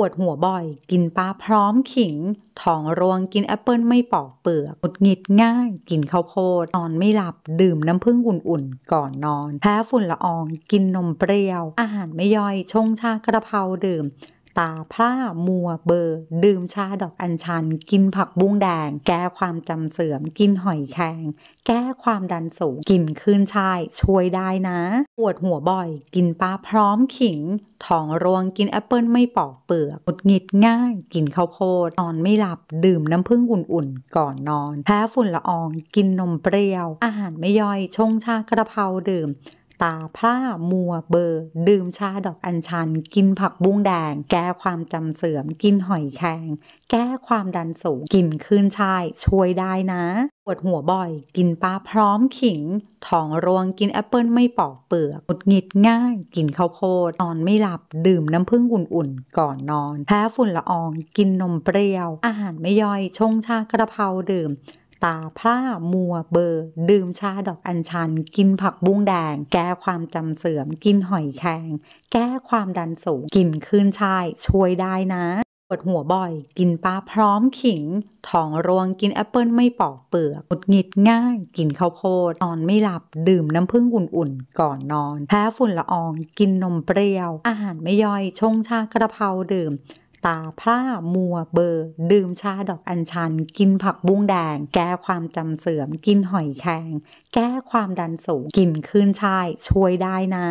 วดหัวบ่อยกินปลาพร้อมขิงท้องร่วงกินแอปเปิลไม่ปอกเปลือกหงุดหงิดง่ายกินข้าวโพดนอนไม่หลับดื่มน้ำผึ้งอุ่นๆ ก่อนนอน แพ้ฝุ่นละอองกินนมเปรี้ยว อาหารไม่ย่อยชงชากระเพราดื่มตาพร่ามัวเบอร์ ดื่มชาดอกอัญชัน กินผักบุ้งแดงแก้ความจำเสื่อม กินหอยแครงแก้ความดันสูงกินขึ้นชายช่วยได้นะ ปวดหัวบ่อย กินปลาพร้อมขิงท้องร่วงกินแอปเปิลไม่ปอกเปลือกหงุดหงิดง่าย กินข้าวโพดนอนไม่หลับดื่มน้ำผึ้งอุ่นๆ ก่อนนอน แพ้ฝุ่นละออง กินนมเปรี้ยว อาหารไม่ย่อยชงชากระเพราดื่มตาพร่ามัวเบอร์ดื่มชาดอกอัญชัน กินผักบุ้งแดง แก้ความจำเสื่อม กินหอย แครงแก้ความดันสูงกินขึ้นชาย ช่วยได้นะปวดหัวบ่อย กินปลาพร้อมขิงท้อง รวงกินแอปเปิลไม่ปอก เปลือกหงุดหงิดง่าย กินข้าวโพดนอนไม่หลับดื่มน้ำผึ้ง อุ่นๆ ก่อนนอน แพ้ฝุ่นละอองกินนมเปรี้ยวอาหารไม่ย่อยชงชากระเพราดื่มตาพร่ามัวเบอร์ดื่มชาดอกอัญชัน กินผักบุ้งแดง แก้ความจำเสื่อม กินหอยแครงแก้ความดันสูงกินขึ้นชายช่วยได้นะปวดหัวบ่อย กินปลาพร้อมขิงท้องร่วงกินแอปเปิลไม่ปอกเปลือกหุดหงิดง่าย กินข้าวโพดนอนไม่หลับดื่มน้ำผึ้งอุ่นๆ ก่อนนอน แพ้ฝุ่นละอองกินนมเปรี้ยวอาหารไม่ย่อยชงชากระเพราดื่มตาพร่ามัวเบอร์ ดื่มชาดอกอัญชัน กินผักบุ้งแดง แก้ความจำเสื่อม กินหอยแครงแก้ความดันสูงกินขึ้นชาย ช่วยได้นะ